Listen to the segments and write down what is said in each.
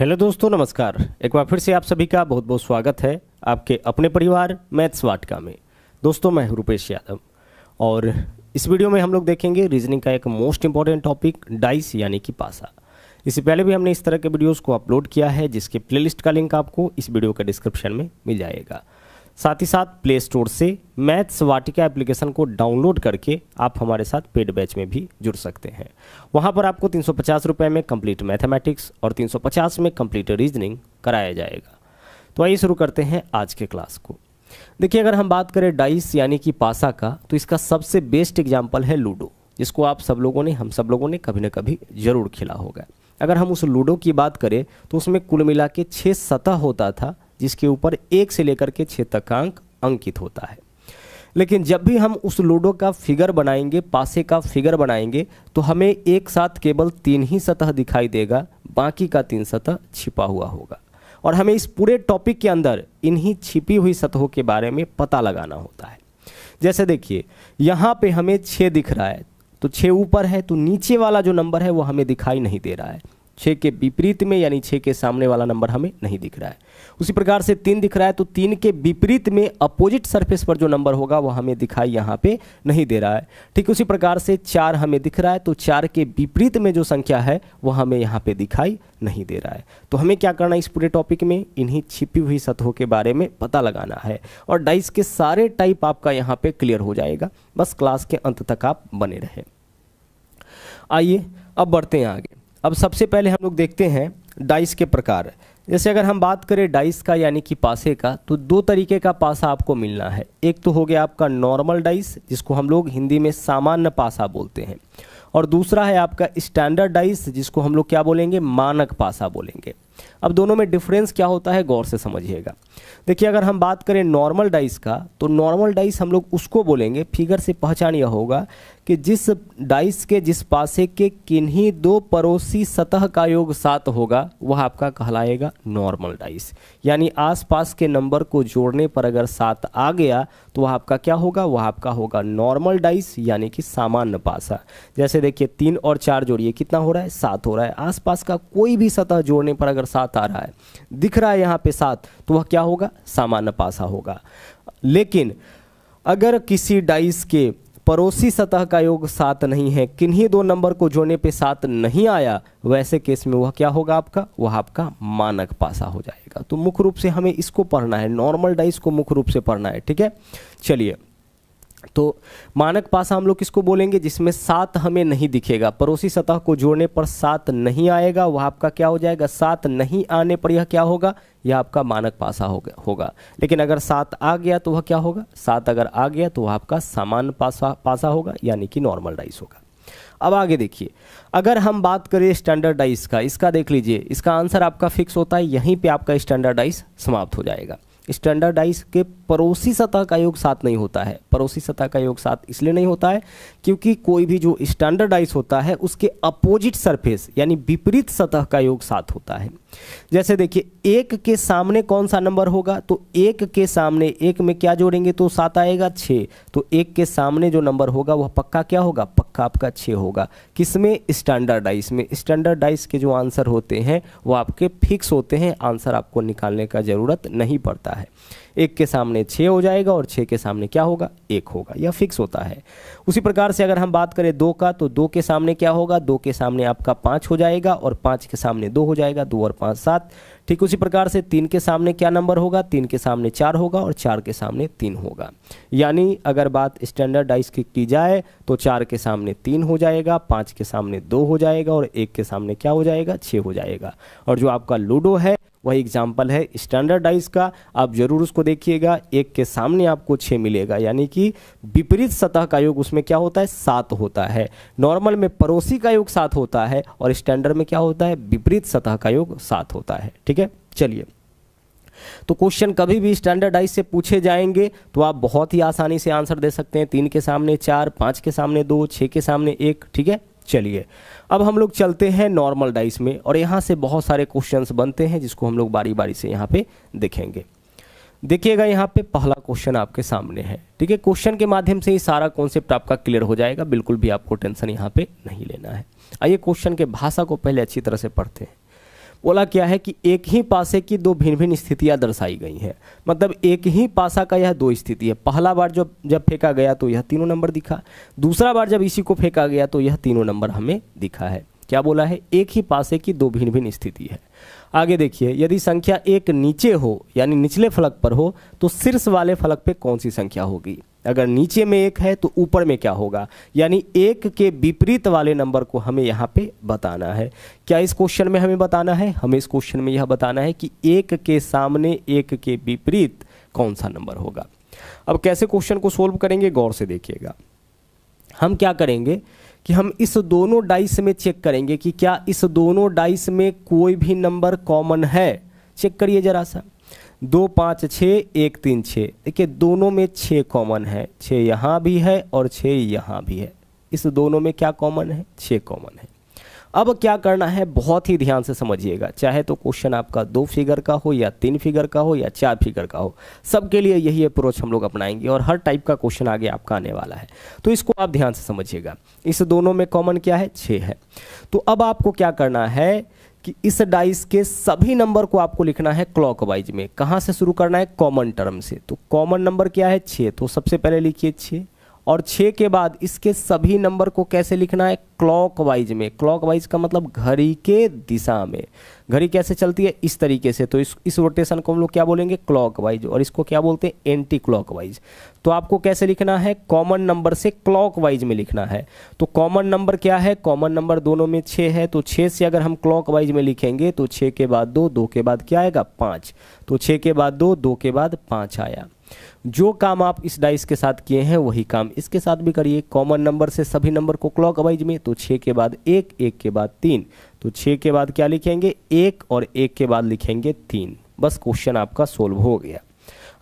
Hello दोस्तों नमस्कार एक बार फिर से आप सभी का बहुत बहुत स्वागत है आपके अपने परिवार मैथ्स वाटका में दोस्तों मैं रूपेश यादव और इस वीडियो में हम लोग देखेंगे रीजनिंग का एक मोस्ट इम्पॉर्टेंट टॉपिक डाइस यानी कि पासा इससे पहले भी हमने इस तरह के वीडियोस को अपलोड किया है जिसके प्लेलिस्ट का लिंक आपको इस वीडियो के डिस्क्रिप्शन में मिल जाएगा साथ ही साथ प्ले स्टोर से मैथ्स वाटिका एप्लीकेशन को डाउनलोड करके आप हमारे साथ पेड बैच में भी जुड़ सकते हैं वहाँ पर आपको तीन सौ में कंप्लीट मैथमेटिक्स और 350 में कंप्लीट रीजनिंग कराया जाएगा तो आइए शुरू करते हैं आज के क्लास को देखिए अगर हम बात करें डाइस यानी कि पासा का तो इसका सबसे बेस्ट एग्जाम्पल है लूडो जिसको आप सब लोगों ने हम सब लोगों ने कभी ना कभी ज़रूर खेला होगा अगर हम उस लूडो की बात करें तो उसमें कुल मिला के छः सतह होता था जिसके ऊपर एक से लेकर के छः तक अंक अंकित होता है लेकिन जब भी हम उस लूडो का फिगर बनाएंगे पासे का फिगर बनाएंगे तो हमें एक साथ केवल तीन ही सतह दिखाई देगा बाकी का तीन सतह छिपा हुआ होगा और हमें इस पूरे टॉपिक के अंदर इन्हीं छिपी हुई सतहों के बारे में पता लगाना होता है जैसे देखिए यहाँ पे हमें छः दिख रहा है तो छः ऊपर है तो नीचे वाला जो नंबर है वो हमें दिखाई नहीं दे रहा है छः के विपरीत में यानी छः के सामने वाला नंबर हमें नहीं दिख रहा है उसी प्रकार से तीन दिख रहा है तो तीन के विपरीत में अपोजिट सरफेस पर जो नंबर होगा वह हमें दिखाई यहाँ पे नहीं दे रहा है ठीक उसी प्रकार से चार हमें दिख रहा है तो चार के विपरीत में जो संख्या है वह हमें यहाँ पे दिखाई नहीं दे रहा है तो हमें क्या करना है इस पूरे टॉपिक में इन्हीं छिपी हुई सतहों के बारे में पता लगाना है और डाइस के सारे टाइप आपका यहाँ पे क्लियर हो जाएगा बस क्लास के अंत तक आप बने रहें आइए अब बढ़ते हैं आगे अब सबसे पहले हम लोग देखते हैं डाइस के प्रकार जैसे अगर हम बात करें डाइस का यानी कि पासे का तो दो तरीके का पासा आपको मिलना है एक तो हो गया आपका नॉर्मल डाइस जिसको हम लोग हिंदी में सामान्य पासा बोलते हैं और दूसरा है आपका स्टैंडर्ड डाइस जिसको हम लोग क्या बोलेंगे मानक पासा बोलेंगे अब दोनों में डिफरेंस क्या होता है गौर से समझिएगा देखिए अगर हम बात करें नॉर्मल डाइस का तो नॉर्मल डाइस हम लोग उसको बोलेंगे फिगर से पहचान यह होगा कि जिस डाइस के जिस पासे के किन्हीं दो पड़ोसी सतह का योग सात होगा वह आपका कहलाएगा नॉर्मल डाइस यानी आसपास के नंबर को जोड़ने पर अगर सात आ गया तो वह आपका क्या होगा वह आपका होगा नॉर्मल डाइस यानी कि सामान्य पासा जैसे देखिए तीन और चार जोड़िए कितना हो रहा है सात हो रहा है आसपास का कोई भी सतह जोड़ने पर अगर सात आ रहा है दिख रहा है यहाँ पे सात तो वह क्या होगा सामान्य पासा होगा लेकिन अगर किसी डाइस के पड़ोसी सतह का योग सात नहीं है किन्हीं दो नंबर को जोड़ने पे सात नहीं आया वैसे केस में वह क्या होगा आपका वह आपका मानक पासा हो जाएगा तो मुख्य रूप से हमें इसको पढ़ना है नॉर्मल डाइस को मुख्य रूप से पढ़ना है ठीक है चलिए तो मानक पासा हम लोग किसको बोलेंगे जिसमें सात हमें नहीं दिखेगा पड़ोसी सतह को जोड़ने पर सात नहीं आएगा वह आपका क्या हो जाएगा सात नहीं आने पर यह क्या होगा यह आपका मानक पासा होगा होगा लेकिन अगर सात आ गया तो वह क्या होगा सात अगर आ गया तो वह आपका सामान्य पासा पासा होगा यानी कि नॉर्मल डाइस होगा अब आगे देखिए अगर हम बात करें स्टैंडर्डाइज का इसका देख लीजिए इसका आंसर आपका फिक्स होता है यहीं पे आपका स्टैंडर्डाइज समाप्त हो जाएगा स्टैंडर्डाइज के पड़ोसी सतह का योग साथ नहीं होता है पड़ोसी सतह का योग साथ इसलिए नहीं होता है क्योंकि कोई भी जो स्टैंडर्डाइज होता है उसके अपोजिट सरफेस यानी विपरीत सतह का योग साथ होता है जैसे देखिए एक के सामने कौन सा नंबर होगा तो एक के सामने एक में क्या जोड़ेंगे तो सात आएगा छः तो एक के सामने जो नंबर होगा वह पक्का क्या होगा पक्का आपका छः होगा किसमें स्टैंडर्डाइज में स्टैंडर्डाइज के जो आंसर होते हैं वो आपके फिक्स होते हैं आंसर आपको निकालने का ज़रूरत नहीं पड़ता है एक के सामने छः हो जाएगा और छः के सामने क्या होगा एक होगा यह फिक्स होता है उसी प्रकार से अगर हम बात करें दो का तो दो के सामने क्या होगा दो के सामने आपका पाँच हो जाएगा और पाँच के सामने दो हो जाएगा दो और पाँच सात ठीक उसी प्रकार से तीन के सामने क्या नंबर होगा तीन के सामने चार होगा और चार के सामने तीन होगा यानी अगर बात स्टैंडर्डाइज की की जाए तो चार के सामने तीन हो जाएगा पाँच के सामने दो हो जाएगा और एक के सामने क्या हो जाएगा छः हो जाएगा और जो आपका लूडो है वही एग्जाम्पल है स्टैंडर्डाइज का आप जरूर उसको देखिएगा एक के सामने आपको छः मिलेगा यानी कि विपरीत सतह का योग उसमें क्या होता है सात होता है नॉर्मल में पड़ोसी का योग सात होता है और स्टैंडर्ड में क्या होता है विपरीत सतह का योग सात होता है ठीक है चलिए तो क्वेश्चन कभी भी स्टैंडर्डाइज से पूछे जाएंगे तो आप बहुत ही आसानी से आंसर दे सकते हैं तीन के सामने चार पांच के सामने दो छह के सामने एक ठीक है चलिए अब हम लोग चलते हैं नॉर्मल डाइस में और यहाँ से बहुत सारे क्वेश्चंस बनते हैं जिसको हम लोग बारी बारी से यहाँ पे देखेंगे देखिएगा यहाँ पे पहला क्वेश्चन आपके सामने है ठीक है क्वेश्चन के माध्यम से ही सारा कॉन्सेप्ट आपका क्लियर हो जाएगा बिल्कुल भी आपको टेंशन यहाँ पे नहीं लेना है आइए क्वेश्चन के भाषा को पहले अच्छी तरह से पढ़ते हैं बोला क्या है कि एक ही पासे की दो भिन्न भिन्न स्थितियाँ दर्शाई गई हैं मतलब एक ही पासा का यह दो स्थिति है पहला बार जब जब फेंका गया तो यह तीनों नंबर दिखा दूसरा बार जब इसी को फेंका गया तो यह तीनों नंबर हमें दिखा है क्या बोला है एक ही पासे की दो भिन्न भिन्न स्थिति है आगे देखिए यदि संख्या एक नीचे हो यानी निचले फलक पर हो तो शीर्ष वाले फलक पे कौन सी संख्या होगी अगर नीचे में एक है तो ऊपर में क्या होगा यानी एक के विपरीत वाले नंबर को हमें यहाँ पे बताना है क्या इस क्वेश्चन में हमें बताना है हमें इस क्वेश्चन में यह बताना है कि एक के सामने एक के विपरीत कौन सा नंबर होगा अब कैसे क्वेश्चन को सोल्व करेंगे गौर से देखिएगा हम क्या करेंगे कि हम इस दोनों डाइस में चेक करेंगे कि क्या इस दोनों डाइस में कोई भी नंबर कॉमन है चेक करिए जरा सा दो पाँच छः एक तीन छः देखिए दोनों में छः कॉमन है छः यहाँ भी है और छः यहाँ भी है इस दोनों में क्या कॉमन है छः कॉमन है अब क्या करना है बहुत ही ध्यान से समझिएगा चाहे तो क्वेश्चन आपका दो फिगर का हो या तीन फिगर का हो या चार फिगर का हो सबके लिए यही अप्रोच हम लोग अपनाएंगे और हर टाइप का क्वेश्चन आगे आपका आने वाला है तो इसको आप ध्यान से समझिएगा इस दोनों में कॉमन क्या है छः है तो अब आपको क्या करना है कि इस डाइस के सभी नंबर को आपको लिखना है क्लॉकवाइज में कहाँ से शुरू करना है कॉमन टर्म से तो कॉमन नंबर क्या है छः तो सबसे पहले लिखिए छः और छः के बाद इसके सभी नंबर को कैसे लिखना है क्लॉकवाइज में क्लॉकवाइज का मतलब घड़ी के दिशा में घड़ी कैसे चलती है इस तरीके से तो इस इस रोटेशन को हम लोग क्या बोलेंगे क्लॉक वाइज और इसको क्या बोलते हैं एंटी क्लॉक वाइज तो आपको कैसे लिखना है कॉमन नंबर से क्लॉक वाइज में लिखना है तो कॉमन नंबर क्या है कॉमन नंबर दोनों में छः है तो छः से अगर हम क्लॉक वाइज में लिखेंगे तो छः के बाद दो दो के बाद क्या आएगा पाँच तो छः के बाद दो दो के बाद पाँच आया जो काम आप इस डाइस के साथ किए हैं वही काम इसके साथ भी करिए कॉमन नंबर से सभी नंबर को क्लॉक वाइज में तो छः के बाद एक एक के बाद तीन तो छः के बाद क्या लिखेंगे एक और एक के बाद लिखेंगे तीन बस क्वेश्चन आपका सोल्व हो गया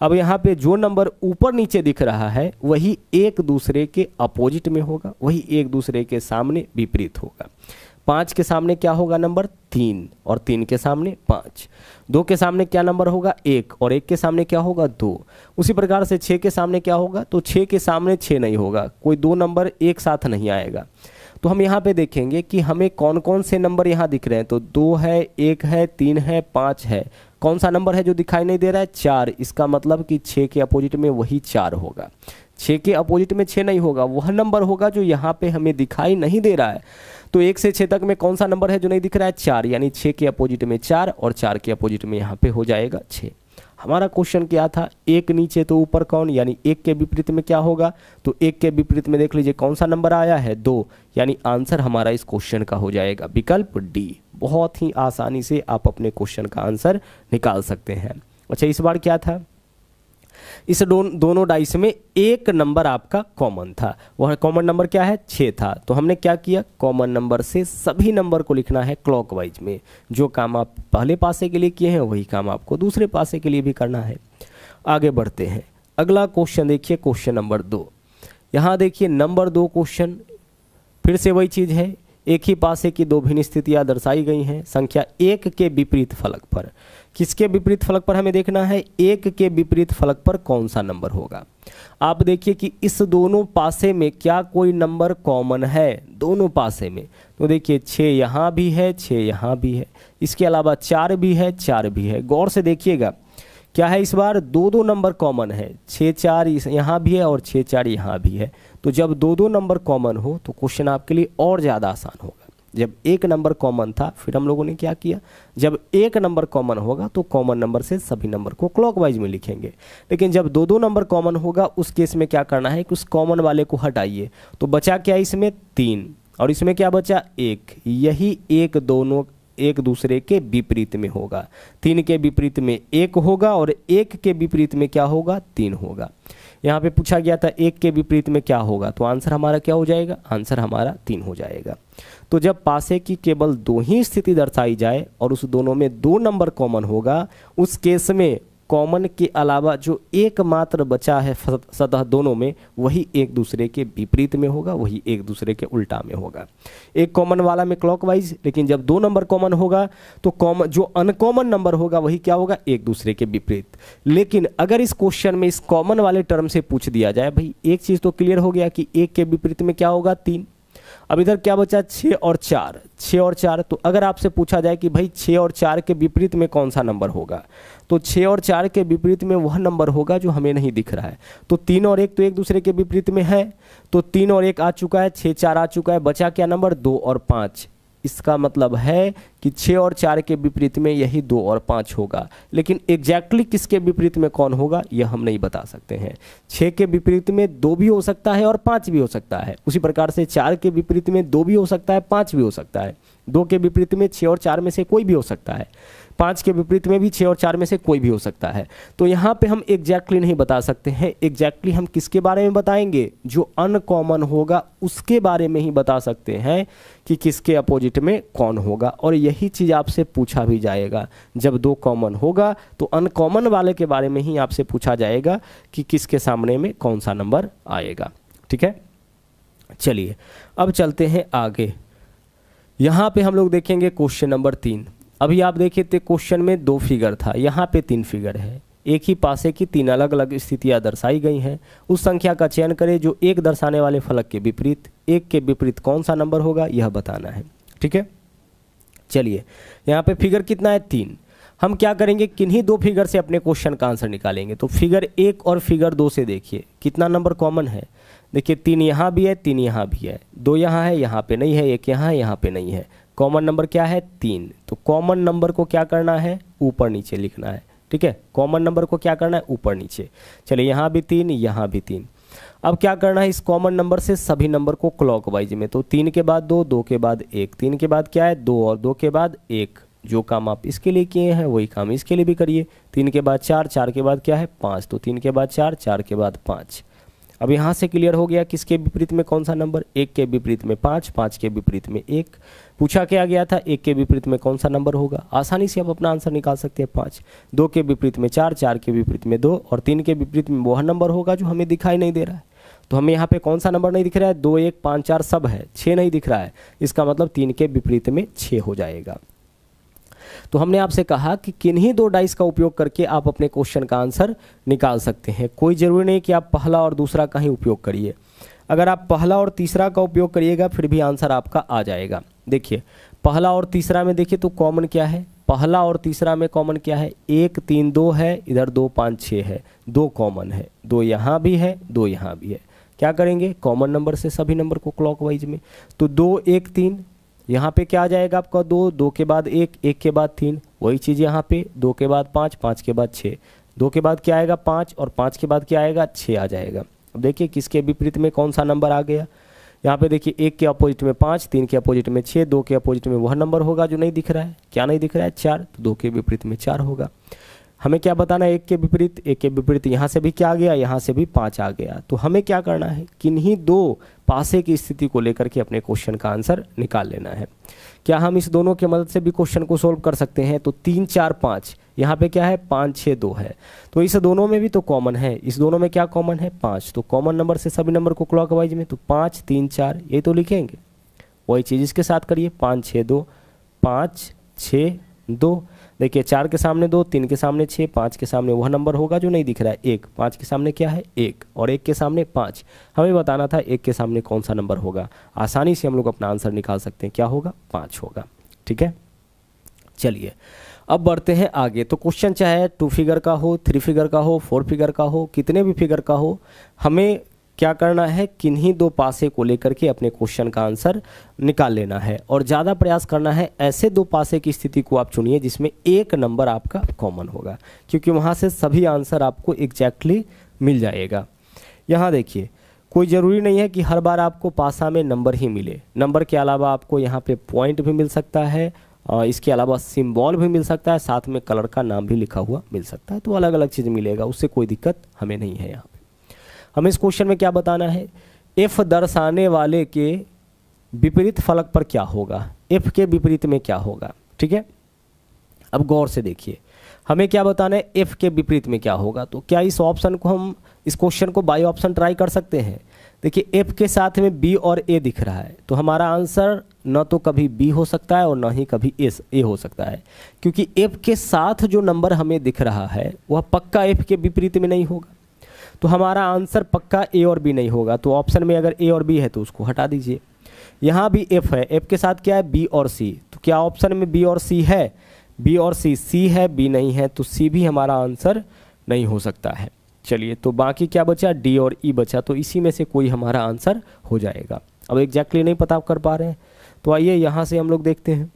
अब यहाँ पे जो नंबर ऊपर नीचे दिख रहा है वही एक दूसरे के अपोजिट में होगा वही एक दूसरे के सामने विपरीत होगा पाँच के सामने क्या होगा नंबर तीन और तीन के सामने पाँच दो के सामने क्या नंबर होगा एक और एक के सामने क्या होगा दो उसी प्रकार से छः के सामने क्या होगा तो छः के सामने छः नहीं होगा कोई दो नंबर एक साथ नहीं आएगा तो हम यहाँ पे देखेंगे कि हमें कौन कौन से नंबर यहाँ दिख रहे हैं तो दो है एक है तीन है पाँच है कौन सा नंबर है जो दिखाई नहीं दे रहा है चार इसका मतलब कि छः के अपोजिट में वही चार होगा छः के अपोजिट में छः नहीं होगा वह नंबर होगा जो यहाँ पे हमें दिखाई नहीं दे रहा है तो एक से छः तक में कौन सा नंबर है जो नहीं दिख रहा है चार यानी छः के अपोजिट में चार और चार के अपोजिट में यहाँ पे हो जाएगा छः हमारा क्वेश्चन क्या था एक नीचे तो ऊपर कौन यानी एक के विपरीत में क्या होगा तो एक के विपरीत में देख लीजिए कौन सा नंबर आया है दो यानी आंसर हमारा इस क्वेश्चन का हो जाएगा विकल्प डी बहुत ही आसानी से आप अपने क्वेश्चन का आंसर निकाल सकते हैं अच्छा इस बार क्या था इस दोन, दोनों डाइस में एक नंबर आपका कॉमन था वह कॉमन नंबर क्या है छः था तो हमने क्या किया कॉमन नंबर से सभी नंबर को लिखना है क्लॉकवाइज में जो काम आप पहले पासे के लिए किए हैं वही काम आपको दूसरे पासे के लिए भी करना है आगे बढ़ते हैं अगला क्वेश्चन देखिए क्वेश्चन नंबर दो यहाँ देखिए नंबर दो क्वेश्चन फिर से वही चीज़ है एक ही पासे की दो भिन्न स्थितियाँ दर्शाई गई हैं संख्या एक के विपरीत फलक पर किसके विपरीत फलक पर हमें देखना है एक के विपरीत फलक पर कौन सा नंबर होगा आप देखिए कि इस दोनों पासे में क्या कोई नंबर कॉमन है दोनों पासे में तो देखिए छः यहाँ भी है छः यहाँ भी है इसके अलावा चार भी है चार भी है गौर से देखिएगा क्या है इस बार दो दो नंबर कॉमन है छः चार यहाँ भी है और छः चार यहाँ भी है तो जब दो दो नंबर कॉमन हो तो क्वेश्चन आपके लिए और ज़्यादा आसान होगा जब एक नंबर कॉमन था फिर हम लोगों ने क्या किया जब एक नंबर कॉमन होगा तो कॉमन नंबर से सभी नंबर को क्लॉकवाइज में लिखेंगे लेकिन जब दो दो नंबर कॉमन होगा उस केस में क्या करना है कि उस कॉमन वाले को हटाइए तो बचा क्या इसमें तीन और इसमें क्या बचा एक यही एक दोनों एक दूसरे के विपरीत में होगा तीन के विपरीत में एक होगा और एक के विपरीत में क्या होगा तीन होगा यहाँ पे पूछा गया था एक के विपरीत में क्या होगा तो आंसर हमारा क्या हो जाएगा आंसर हमारा तीन हो जाएगा तो जब पासे की केवल दो ही स्थिति दर्शाई जाए और उस दोनों में दो नंबर कॉमन होगा उस केस में कॉमन के अलावा जो एकमात्र बचा है सतह दोनों में वही एक दूसरे के विपरीत में होगा वही एक दूसरे के उल्टा में होगा एक कॉमन वाला में क्लॉकवाइज लेकिन जब दो नंबर कॉमन होगा तो कॉमन जो अनकॉमन नंबर होगा वही क्या होगा एक दूसरे के विपरीत लेकिन अगर इस क्वेश्चन में इस कॉमन वाले टर्म से पूछ दिया जाए भाई एक चीज़ तो क्लियर हो गया कि एक के विपरीत में क्या होगा तीन अब इधर क्या बचा छः और चार छः और चार तो अगर आपसे पूछा जाए कि भाई छः और चार के विपरीत में कौन सा नंबर होगा तो छः और चार के विपरीत में वह नंबर होगा जो हमें नहीं दिख रहा है तो तीन और एक तो एक दूसरे के विपरीत में है तो तीन और एक आ चुका है छः चार आ चुका है बचा क्या नंबर दो और पाँच इसका मतलब है कि छः और चार के विपरीत में यही दो और पाँच होगा लेकिन एग्जैक्टली किसके विपरीत में कौन होगा यह हम नहीं बता सकते हैं छः के विपरीत में दो भी हो सकता है और पाँच भी हो सकता है उसी प्रकार से चार के विपरीत में दो भी हो सकता है पाँच भी हो सकता है दो के विपरीत में छः और चार में से कोई भी हो सकता है पाँच के विपरीत में भी छः और चार में से कोई भी हो सकता है तो यहाँ पे हम एग्जैक्टली नहीं बता सकते हैं एग्जैक्टली हम किसके बारे में बताएंगे जो अनकॉमन होगा उसके बारे में ही बता सकते हैं कि किसके अपोजिट में कौन होगा और यही चीज़ आपसे पूछा भी जाएगा जब दो कॉमन होगा तो अनकॉमन वाले के बारे में ही आपसे पूछा जाएगा कि किसके सामने में कौन सा नंबर आएगा ठीक है चलिए अब चलते हैं आगे यहाँ पे हम लोग देखेंगे क्वेश्चन नंबर तीन अभी आप देखिए थे क्वेश्चन में दो फिगर था यहाँ पे तीन फिगर है एक ही पासे की तीन अलग अलग स्थितियाँ दर्शाई गई हैं उस संख्या का चयन करें जो एक दर्शाने वाले फलक के विपरीत एक के विपरीत कौन सा नंबर होगा यह बताना है ठीक है चलिए यहाँ पे फिगर कितना है तीन हम क्या करेंगे किन्हीं दो फिगर से अपने क्वेश्चन का आंसर निकालेंगे तो फिगर एक और फिगर दो से देखिए कितना नंबर कॉमन है देखिए तीन यहाँ भी है तीन यहाँ भी है दो यहाँ है यहाँ पे नहीं है एक यहाँ है यहाँ पे नहीं है कॉमन नंबर क्या है तीन तो कॉमन नंबर को क्या करना है ऊपर नीचे लिखना है ठीक है कॉमन नंबर को क्या करना है ऊपर नीचे चलिए यहाँ भी तीन यहाँ भी तीन अब क्या करना है इस कॉमन नंबर से सभी नंबर को क्लॉक वाइज में तो तीन के बाद दो दो के बाद एक तीन के बाद क्या है दो और दो के बाद एक जो काम आप इसके लिए किए हैं वही काम इसके लिए भी करिए तीन के बाद चार चार के बाद क्या है पाँच तो तीन के बाद चार चार के बाद पाँच अब यहाँ से क्लियर हो गया किसके विपरीत में कौन सा नंबर एक के विपरीत में पाँच पाँच के विपरीत में एक पूछा क्या गया था एक के विपरीत में कौन सा नंबर होगा आसानी से आप अपना आंसर निकाल सकते हैं पाँच दो के विपरीत में चार चार के विपरीत में दो और तीन के विपरीत में वह नंबर होगा जो हमें दिखाई नहीं दे रहा है तो हमें यहाँ पे कौन सा नंबर नहीं दिख रहा है दो एक पाँच चार सब है छः नहीं दिख रहा है इसका मतलब तीन के विपरीत में छः हो जाएगा तो हमने आपसे कहा कि किन्हीं दो डाइस का उपयोग करके आप अपने क्वेश्चन का आंसर निकाल सकते हैं कोई ज़रूरी नहीं कि आप पहला और दूसरा का ही उपयोग करिए अगर आप पहला और तीसरा का उपयोग करिएगा फिर भी आंसर आपका आ जाएगा देखिए पहला और तीसरा में देखिए तो कॉमन क्या है पहला और तीसरा में कॉमन क्या है एक तीन दो है इधर दो पाँच छः है दो कॉमन है दो यहाँ भी है दो यहाँ भी है क्या करेंगे कॉमन नंबर से सभी नंबर को क्लॉकवाइज में तो दो एक तीन यहाँ पे क्या आ जाएगा आपका दो दो के बाद एक एक के बाद तीन वही चीज़ यहाँ पे दो के बाद पाँच पाँच के बाद छः दो के बाद क्या आएगा पाँच और पाँच के बाद क्या आएगा छः आ जाएगा अब देखिए किसके विपरीत में कौन सा नंबर आ गया यहाँ पे देखिए एक के अपोजिट में पाँच तीन के अपोजिट में छः दो के अपोजिट में वह नंबर होगा जो नहीं दिख रहा है क्या नहीं दिख रहा है चार तो दो के विपरीत में चार होगा हमें क्या बताना एक के विपरीत एक के विपरीत यहाँ से भी क्या आ गया यहाँ से भी पाँच आ गया तो हमें क्या करना है किन्हीं दो पासे की स्थिति को लेकर के अपने क्वेश्चन का आंसर निकाल लेना है क्या हम इस दोनों की मदद से भी क्वेश्चन को सोल्व कर सकते हैं तो तीन चार पाँच यहाँ पे क्या है पाँच छः दो है तो इस दोनों में भी तो कॉमन है इस दोनों में क्या कॉमन है पाँच तो कॉमन नंबर से सभी नंबर को क्लॉक वाइज में तो पाँच तीन चार ये तो लिखेंगे वही चीज़ इसके साथ करिए पाँच छः दो पाँच छः दो देखिए चार के सामने दो तीन के सामने छः पाँच के सामने वह नंबर होगा जो नहीं दिख रहा है एक पाँच के सामने क्या है एक और एक के सामने पाँच हमें बताना था एक के सामने कौन सा नंबर होगा आसानी से हम लोग अपना आंसर निकाल सकते हैं क्या होगा पाँच होगा ठीक है चलिए अब बढ़ते हैं आगे तो क्वेश्चन चाहे टू फिगर का हो थ्री फिगर का हो फोर फिगर का हो कितने भी फिगर का हो हमें क्या करना है किन्हीं दो पासे को लेकर के अपने क्वेश्चन का आंसर निकाल लेना है और ज़्यादा प्रयास करना है ऐसे दो पासे की स्थिति को आप चुनिए जिसमें एक नंबर आपका कॉमन होगा क्योंकि वहाँ से सभी आंसर आपको एग्जैक्टली मिल जाएगा यहाँ देखिए कोई ज़रूरी नहीं है कि हर बार आपको पासा में नंबर ही मिले नंबर के अलावा आपको यहाँ पे पॉइंट भी मिल सकता है इसके अलावा सिम्बॉल भी मिल सकता है साथ में कलर का नाम भी लिखा हुआ मिल सकता है तो अलग अलग चीज़ मिलेगा उससे कोई दिक्कत हमें नहीं है यहाँ हमें इस क्वेश्चन में क्या बताना है इफ़ दर्शाने वाले के विपरीत फलक पर क्या होगा इफ़ के विपरीत में क्या होगा ठीक है अब गौर से देखिए हमें क्या बताना है इफ़ के विपरीत में क्या होगा तो क्या इस ऑप्शन को हम इस क्वेश्चन को बाई ऑप्शन ट्राई कर सकते हैं देखिए एफ के साथ में बी और ए दिख रहा है तो हमारा आंसर न तो कभी बी हो सकता है और न ही कभी एस ए हो सकता है क्योंकि एफ के साथ जो नंबर हमें दिख रहा है वह पक्का एफ के विपरीत में नहीं होगा तो हमारा आंसर पक्का ए और बी नहीं होगा तो ऑप्शन में अगर ए और बी है तो उसको हटा दीजिए यहाँ भी एफ है एफ के साथ क्या है बी और सी तो क्या ऑप्शन में बी और सी है बी और सी सी है बी नहीं है तो सी भी हमारा आंसर नहीं हो सकता है चलिए तो बाकी क्या बचा डी और ई e बचा तो इसी में से कोई हमारा आंसर हो जाएगा अब एग्जैक्टली नहीं पता कर पा रहे हैं तो आइए यहाँ से हम लोग देखते हैं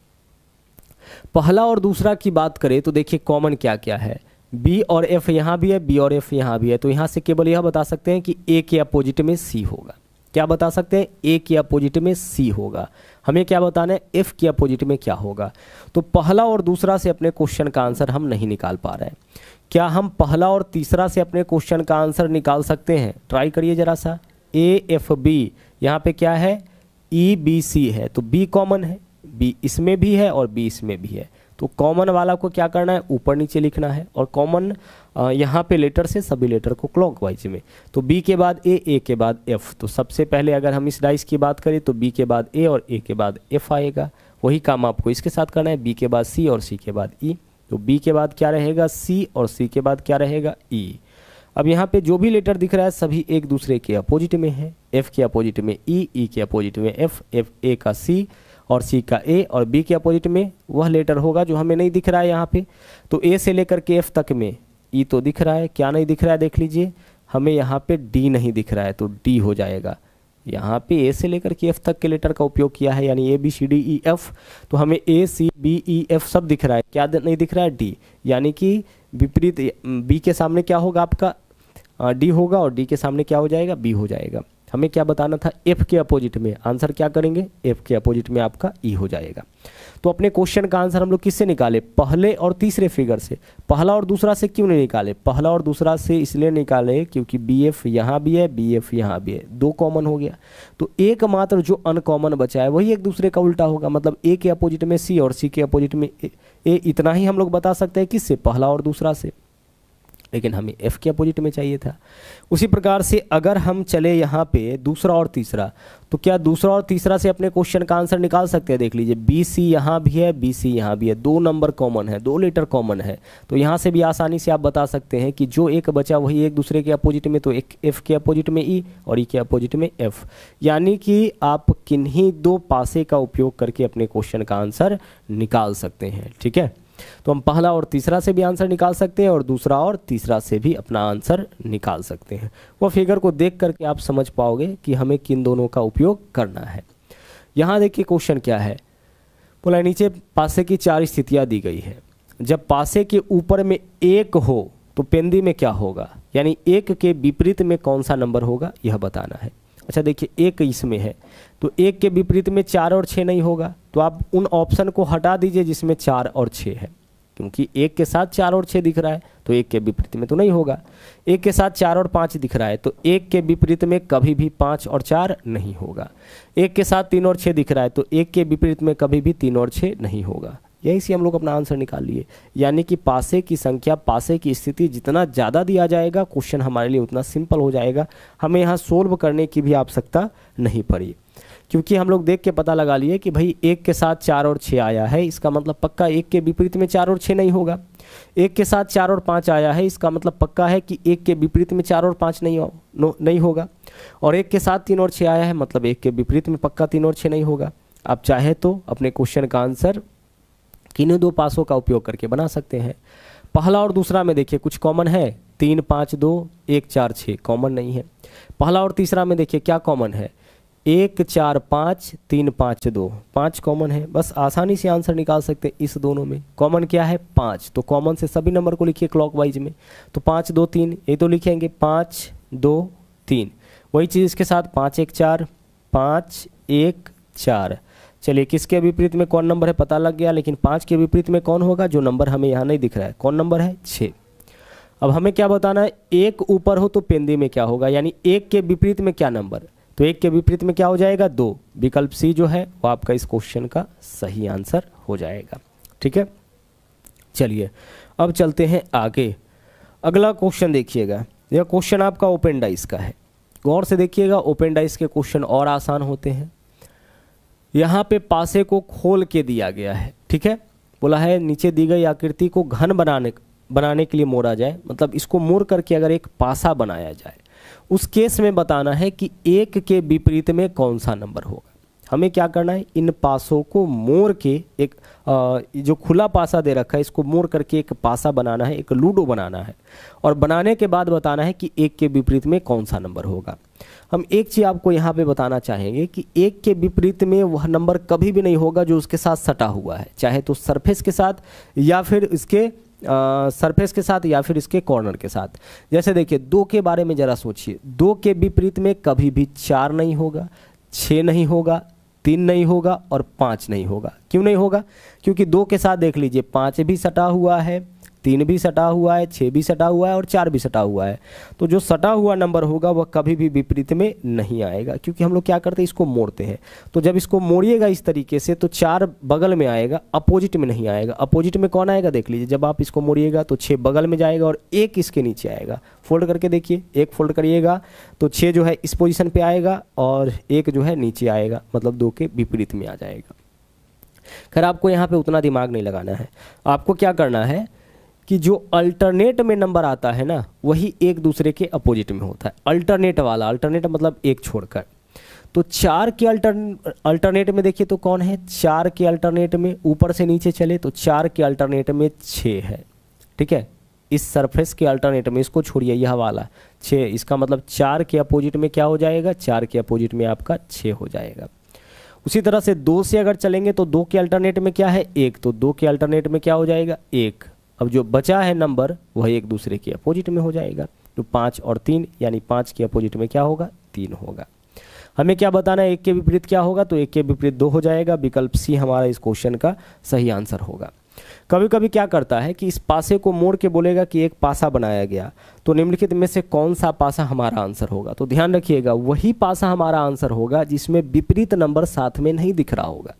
पहला और दूसरा की बात करें तो देखिए कॉमन क्या क्या है बी और एफ यहाँ भी है बी और एफ यहाँ भी है तो यहाँ से केवल यह बता सकते हैं कि ए के अपोजिट में सी होगा क्या बता सकते हैं ए के अपोजिट में सी होगा हमें क्या बताना है एफ के अपोजिट में क्या होगा तो पहला और दूसरा से अपने क्वेश्चन का आंसर हम नहीं निकाल पा रहे हैं क्या हम पहला और तीसरा से अपने क्वेश्चन का आंसर निकाल सकते हैं ट्राई करिए जरा सा ए एफ बी यहाँ पे क्या है ई बी सी है तो बी कॉमन है बी इसमें भी है और बी इसमें भी है तो कॉमन वाला को क्या करना है ऊपर नीचे लिखना है और कॉमन यहाँ पे लेटर से सभी लेटर को क्लॉक में तो बी के बाद ए ए के बाद एफ तो सबसे पहले अगर हम इस डाइस की बात करें तो बी के बाद ए और ए के बाद एफ आएगा वही काम आपको इसके साथ करना है बी के बाद सी और सी के बाद ई e। तो बी के बाद क्या रहेगा सी और सी के बाद क्या रहेगा ई e। अब यहाँ पे जो भी लेटर दिख रहा है सभी एक दूसरे के अपोजिट में है एफ के अपोजिट में ई e, ई e के अपोजिट में एफ एफ ए का सी और सी का ए और बी के अपोजिट में वह लेटर होगा जो हमें नहीं दिख रहा है यहाँ पे तो ए से लेकर के एफ तक में ई e तो दिख रहा है क्या नहीं दिख रहा है देख लीजिए हमें यहाँ पे डी नहीं दिख रहा है तो डी हो जाएगा यहाँ पे ए से लेकर के एफ तक के लेटर का उपयोग किया है यानी A B C D E F तो हमें ए सी बी ई एफ सब दिख रहा है क्या नहीं दिख रहा है डी यानी कि विपरीत बी के सामने क्या होगा आपका डी होगा और डी के सामने क्या हो जाएगा बी हो जाएगा हमें क्या बताना था एफ के अपोजिट में आंसर क्या करेंगे एफ के अपोजिट में आपका ई e हो जाएगा तो अपने क्वेश्चन का आंसर हम लोग किससे निकाले पहले और तीसरे फिगर से पहला और दूसरा से क्यों नहीं निकाले पहला और दूसरा से इसलिए निकाले क्योंकि बी एफ यहाँ भी है बी एफ यहाँ भी है दो कॉमन हो गया तो एकमात्र जो अनकॉमन बचा है वही एक दूसरे का उल्टा होगा मतलब ए के अपोजिट में सी और सी के अपोजिट में ए इतना ही हम लोग बता सकते हैं किससे पहला और दूसरा से लेकिन हमें एफ के अपोजिट में चाहिए था उसी प्रकार से अगर हम चले यहाँ पे दूसरा और तीसरा तो क्या दूसरा और तीसरा से अपने क्वेश्चन का आंसर निकाल सकते हैं देख लीजिए बी सी यहाँ भी है बी सी यहाँ भी है दो नंबर कॉमन है दो लेटर कॉमन है तो यहाँ से भी आसानी से आप बता सकते हैं कि जो एक बचा वही एक दूसरे के अपोजिट में तो एक एफ के अपोजिट में ई e और ई e के अपोजिट में एफ यानी कि आप किन्हीं दो पासे का उपयोग करके अपने क्वेश्चन का आंसर निकाल सकते हैं ठीक है तो हम पहला और तीसरा से भी आंसर निकाल सकते हैं और दूसरा और तीसरा से भी अपना आंसर निकाल सकते हैं वो फिगर को देख करके आप समझ पाओगे कि हमें किन दोनों का उपयोग करना है यहाँ देखिए क्वेश्चन क्या है बोला नीचे पासे की चार स्थितियाँ दी गई है जब पासे के ऊपर में एक हो तो पेंदी में क्या होगा यानी एक के विपरीत में कौन सा नंबर होगा यह बताना है अच्छा देखिए एक इसमें है तो एक के विपरीत में चार और छः नहीं होगा तो आप उन ऑप्शन को हटा दीजिए जिसमें चार और छः है क्योंकि एक के साथ चार और छः दिख रहा है तो एक के विपरीत में तो नहीं होगा एक के साथ चार और पाँच दिख रहा है तो एक के विपरीत में कभी भी पाँच और चार नहीं होगा एक के साथ तीन और छः दिख रहा है तो एक के विपरीत में कभी भी तीन और छः नहीं होगा यहीं से हम लोग अपना आंसर निकाल लिए यानी कि पासे की संख्या पासे की स्थिति जितना ज़्यादा दिया जाएगा क्वेश्चन हमारे लिए उतना सिंपल हो जाएगा हमें यहाँ सोल्व करने की भी आवश्यकता नहीं पड़ी क्योंकि हम लोग देख के पता लगा लिए कि भाई एक के साथ चार और छः आया है इसका मतलब पक्का एक के विपरीत में चार और छः नहीं होगा एक के साथ चार और पाँच आया है इसका मतलब पक्का है कि एक के विपरीत में चार और पाँच नहीं हो, नहीं होगा और एक के साथ तीन और छः आया है मतलब एक के विपरीत में पक्का तीन और छः नहीं होगा आप चाहे तो अपने क्वेश्चन का आंसर किन दो पासों का उपयोग करके बना सकते हैं पहला और दूसरा में देखिए कुछ कॉमन है तीन पाँच दो एक चार छः कॉमन नहीं है पहला और तीसरा में देखिए क्या कॉमन है एक चार पाँच तीन पाँच दो पाँच कॉमन है बस आसानी से आंसर निकाल सकते हैं इस दोनों में कॉमन क्या है पाँच तो कॉमन से सभी नंबर को लिखिए क्लॉकवाइज में तो पाँच दो तीन ये तो लिखेंगे पाँच दो तीन वही चीज़ इसके साथ पाँच एक चार पाँच एक चार चलिए किसके विपरीत में कौन नंबर है पता लग गया लेकिन पाँच के विपरीत में कौन होगा जो नंबर हमें यहाँ नहीं दिख रहा है कौन नंबर है छः अब हमें क्या बताना है एक ऊपर हो तो पेंदी में क्या होगा यानी एक के विपरीत में क्या नंबर तो एक के विपरीत में क्या हो जाएगा दो विकल्प सी जो है वो आपका इस क्वेश्चन का सही आंसर हो जाएगा ठीक है चलिए अब चलते हैं आगे अगला क्वेश्चन देखिएगा यह क्वेश्चन आपका ओपन डाइस का है गौर से देखिएगा ओपन डाइस के क्वेश्चन और आसान होते हैं यहाँ पे पासे को खोल के दिया गया है ठीक है बोला है नीचे दी गई आकृति को घन बनाने बनाने के लिए मोड़ा जाए मतलब इसको मोड़ करके अगर एक पासा बनाया जाए उस केस में बताना है कि एक के विपरीत में कौन सा नंबर होगा हमें क्या करना है इन पासों को मोड़ के एक आ, जो खुला पासा दे रखा है इसको मोड़ करके एक पासा बनाना है एक लूडो बनाना है और बनाने के बाद बताना है कि एक के विपरीत में कौन सा नंबर होगा हम एक चीज़ आपको यहाँ पे बताना चाहेंगे कि एक के विपरीत में वह नंबर कभी भी नहीं होगा जो उसके साथ सटा हुआ है चाहे तो सरफेस के साथ या फिर इसके सरफेस के साथ या फिर इसके कॉर्नर के साथ जैसे देखिए दो के बारे में ज़रा सोचिए दो के विपरीत में कभी भी चार नहीं होगा छः नहीं होगा तीन नहीं होगा और पाँच नहीं होगा क्यों नहीं होगा क्योंकि दो के साथ देख लीजिए पाँच भी सटा हुआ है तीन भी सटा हुआ है छः भी सटा हुआ है और चार भी सटा हुआ है तो जो सटा हुआ नंबर होगा वह कभी भी विपरीत में नहीं आएगा क्योंकि हम लोग क्या करते हैं इसको मोड़ते हैं तो जब इसको मोड़िएगा इस तरीके से तो चार बगल में आएगा अपोजिट में नहीं आएगा अपोजिट में कौन आएगा देख लीजिए जब आप इसको मोड़िएगा तो छः बगल में जाएगा और एक इसके नीचे आएगा फोल्ड करके देखिए एक फोल्ड करिएगा तो छः जो है इस पोजिशन पर आएगा और एक जो है नीचे आएगा मतलब दो के विपरीत में आ जाएगा खैर आपको यहाँ पे उतना दिमाग नहीं लगाना है आपको क्या करना है कि जो अल्टरनेट में नंबर आता है ना वही एक दूसरे के अपोजिट में होता है अल्टरनेट वाला अल्टरनेट मतलब एक छोड़कर तो चार के अल्टर अल्टरनेट में देखिए तो कौन है चार के अल्टरनेट में ऊपर से नीचे चले तो चार के अल्टरनेट में छः है ठीक है इस सरफेस के अल्टरनेट में इसको छोड़िए यह वाला छः इसका मतलब चार के अपोजिट में क्या हो जाएगा चार के अपोजिट में आपका छः हो जाएगा उसी तरह से दो से अगर चलेंगे तो दो के अल्टरनेट में क्या है एक तो दो के अल्टरनेट में क्या हो जाएगा एक अब जो बचा है नंबर वह एक दूसरे के अपोजिट में हो जाएगा तो पाँच और तीन यानी पाँच के अपोजिट में क्या होगा तीन होगा हमें क्या बताना है एक के विपरीत क्या होगा तो एक के विपरीत दो हो जाएगा विकल्प सी हमारा इस क्वेश्चन का सही आंसर होगा कभी कभी क्या करता है कि इस पासे को मोड़ के बोलेगा कि एक पासा बनाया गया तो निम्नलिखित में से कौन सा पासा हमारा आंसर होगा तो ध्यान रखिएगा वही पासा हमारा आंसर होगा जिसमें विपरीत नंबर साथ में नहीं दिख रहा होगा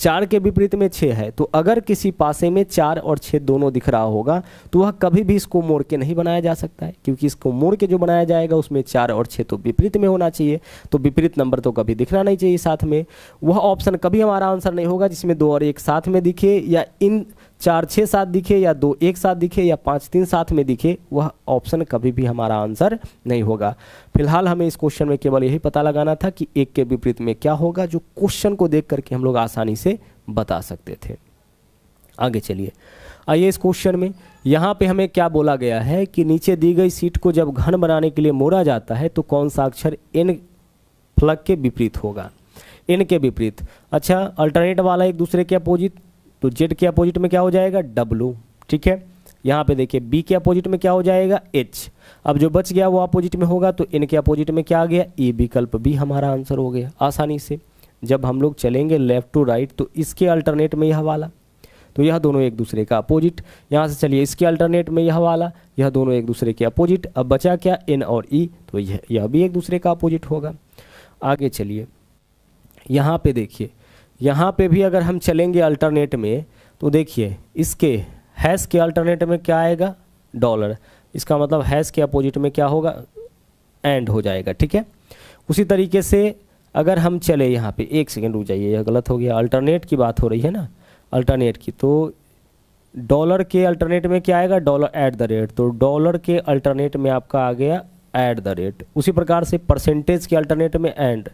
चार के विपरीत में छः है तो अगर किसी पासे में चार और छः दोनों दिख रहा होगा तो वह कभी भी इसको मोड़ के नहीं बनाया जा सकता है क्योंकि इसको मोड़ के जो बनाया जाएगा उसमें चार और छः तो विपरीत में होना चाहिए तो विपरीत नंबर तो कभी दिखना नहीं चाहिए साथ में वह ऑप्शन कभी हमारा आंसर नहीं होगा जिसमें दो और एक साथ में दिखे या इन चार छः सात दिखे या दो एक साथ दिखे या पाँच तीन साथ में दिखे वह ऑप्शन कभी भी हमारा आंसर नहीं होगा फिलहाल हमें इस क्वेश्चन में केवल यही पता लगाना था कि एक के विपरीत में क्या होगा जो क्वेश्चन को देख करके हम लोग आसानी से बता सकते थे आगे चलिए आइए इस क्वेश्चन में यहाँ पे हमें क्या बोला गया है कि नीचे दी गई सीट को जब घन बनाने के लिए मोड़ा जाता है तो कौन सा अक्षर एन फ्लग के विपरीत होगा एन के विपरीत अच्छा अल्टरनेट वाला एक दूसरे के अपोजिट तो जेड के अपोजिट में क्या हो जाएगा डब्लू ठीक है यहाँ पे देखिए बी के अपोजिट में क्या हो जाएगा एच अब जो बच गया वो अपोजिट में होगा तो इनके के अपोजिट में क्या आ गया ए विकल्प भी हमारा आंसर हो गया आसानी से जब हम लोग चलेंगे लेफ्ट टू राइट तो इसके अल्टरनेट में यह वाला तो यह दोनों एक दूसरे का अपोजिट यहाँ से चलिए इसके अल्टरनेट में यह वाला यह दोनों एक दूसरे के अपोजिट अब बचा क्या एन और ई e, तो यह यह भी एक दूसरे का अपोजिट होगा आगे चलिए यहाँ पे देखिए यहाँ पे भी अगर हम चलेंगे अल्टरनेट में तो देखिए इसके हैश के अल्टरनेट में क्या आएगा डॉलर इसका मतलब हैश के अपोजिट में क्या होगा एंड हो जाएगा ठीक है उसी तरीके से अगर हम चले यहाँ पे एक सेकेंड रुक जाइए यह गलत हो गया अल्टरनेट की बात हो रही है ना अल्टरनेट की तो डॉलर के अल्टरनेट में क्या आएगा डॉलर ऐट द रेट तो डॉलर के अल्टरनेट में आपका आ गया ऐट द रेट उसी प्रकार से परसेंटेज के अल्टरनेट में एंड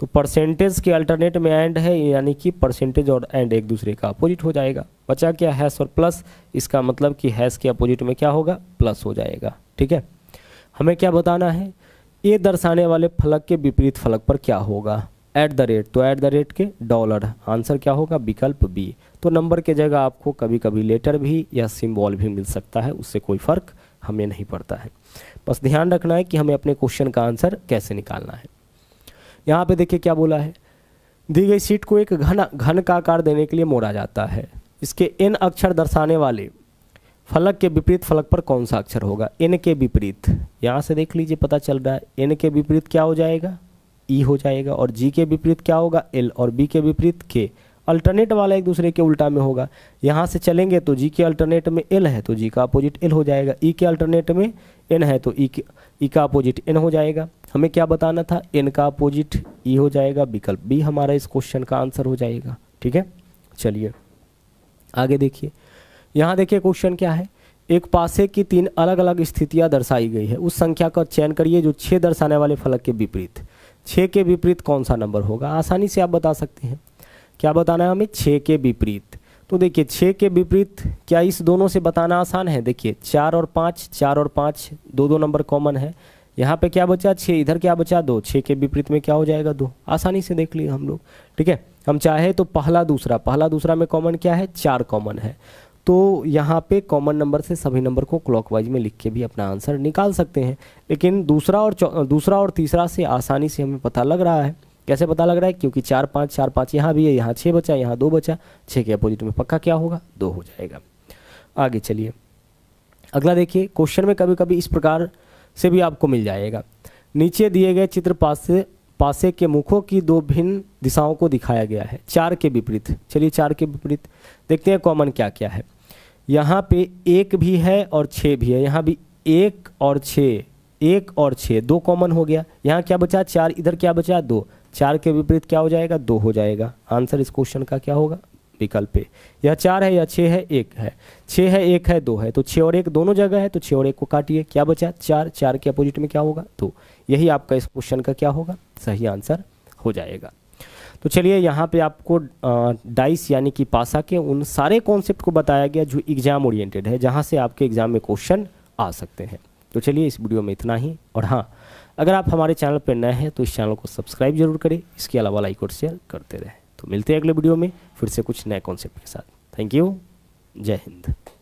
तो परसेंटेज के अल्टरनेट में एंड है यानी कि परसेंटेज और एंड एक दूसरे का अपोजिट हो जाएगा बचा क्या हैश और प्लस इसका मतलब कि हैश के अपोजिट में क्या होगा प्लस हो जाएगा ठीक है हमें क्या बताना है ये दर्शाने वाले फलक के विपरीत फलक पर क्या होगा एट द रेट तो ऐट द रेट के डॉलर आंसर क्या होगा विकल्प बी तो नंबर के जगह आपको कभी कभी लेटर भी या सिम्बॉल भी मिल सकता है उससे कोई फ़र्क हमें नहीं पड़ता है बस ध्यान रखना है कि हमें अपने क्वेश्चन का आंसर कैसे निकालना है यहाँ पे देखिए क्या बोला है दी गई सीट को एक घन घन का आकार देने के लिए मोड़ा जाता है इसके एन अक्षर दर्शाने वाले फलक के विपरीत फलक पर कौन सा अक्षर होगा एन के विपरीत यहाँ से देख लीजिए पता चल रहा है एन के विपरीत क्या हो जाएगा ई e हो जाएगा और जी के विपरीत क्या होगा एल और बी के विपरीत के अल्टरनेट वाला एक दूसरे के उल्टा में होगा यहाँ से चलेंगे तो जी के अल्टरनेट में एल है तो जी का अपोजिट एल हो जाएगा ई e के अल्टरनेट में एन है तो ई e ई e का अपोजिट एन हो जाएगा हमें क्या बताना था एन का अपोजिट ई e हो जाएगा विकल्प बी हमारा इस क्वेश्चन का आंसर हो जाएगा ठीक है चलिए आगे देखिए यहाँ देखिए क्वेश्चन क्या है एक पासे की तीन अलग अलग स्थितियाँ दर्शाई गई है उस संख्या का चयन करिए जो छः दर्शाने वाले फलक के विपरीत छः के विपरीत कौन सा नंबर होगा आसानी से आप बता सकते हैं क्या बताना है हमें छः के विपरीत तो देखिए छः के विपरीत क्या इस दोनों से बताना आसान है देखिए चार और पाँच चार और पाँच दो दो नंबर कॉमन है यहाँ पे क्या बचा छः इधर क्या बचा दो छः के विपरीत में क्या हो जाएगा दो आसानी से देख लिए हम लोग ठीक है हम चाहे तो पहला दूसरा पहला दूसरा में कॉमन क्या है चार कॉमन है तो यहाँ पे कॉमन नंबर से सभी नंबर को क्लॉकवाइज में लिख के भी अपना आंसर निकाल सकते हैं लेकिन दूसरा और दूसरा और तीसरा से आसानी से हमें पता लग रहा है कैसे पता लग रहा है क्योंकि चार पाँच चार पाँच यहाँ भी है यहाँ छः बचा यहाँ दो बचा छः के अपोजिट में पक्का क्या होगा दो हो जाएगा आगे चलिए अगला देखिए क्वेश्चन में कभी कभी इस प्रकार से भी आपको मिल जाएगा नीचे दिए गए चित्र पासे पासे के मुखों की दो भिन्न दिशाओं को दिखाया गया है चार के विपरीत चलिए चार के विपरीत देखते हैं कॉमन क्या क्या है यहाँ पे एक भी है और छः भी है यहाँ भी एक और छः एक और छः दो कॉमन हो गया यहाँ क्या बचा चार इधर क्या बचा दो चार के विपरीत क्या हो जाएगा दो हो जाएगा आंसर इस क्वेश्चन का क्या होगा विकल्प ए यह चार है या छः है एक है छः है एक है दो है तो छः और एक दोनों जगह है तो छः और एक को काटिए क्या बचा चार चार के अपोजिट में क्या होगा दो यही आपका इस क्वेश्चन का क्या होगा सही आंसर हो जाएगा तो चलिए यहाँ पे आपको डाइस यानी कि पासा के उन सारे कॉन्सेप्ट को बताया गया जो एग्ज़ाम ओरिएंटेड है जहाँ से आपके एग्ज़ाम में क्वेश्चन आ सकते हैं तो चलिए इस वीडियो में इतना ही और हाँ अगर आप हमारे चैनल पर नए हैं तो इस चैनल को सब्सक्राइब जरूर करें इसके अलावा लाइक और शेयर करते रहें तो मिलते हैं अगले वीडियो में फिर से कुछ नए कॉन्सेप्ट के साथ थैंक यू जय हिंद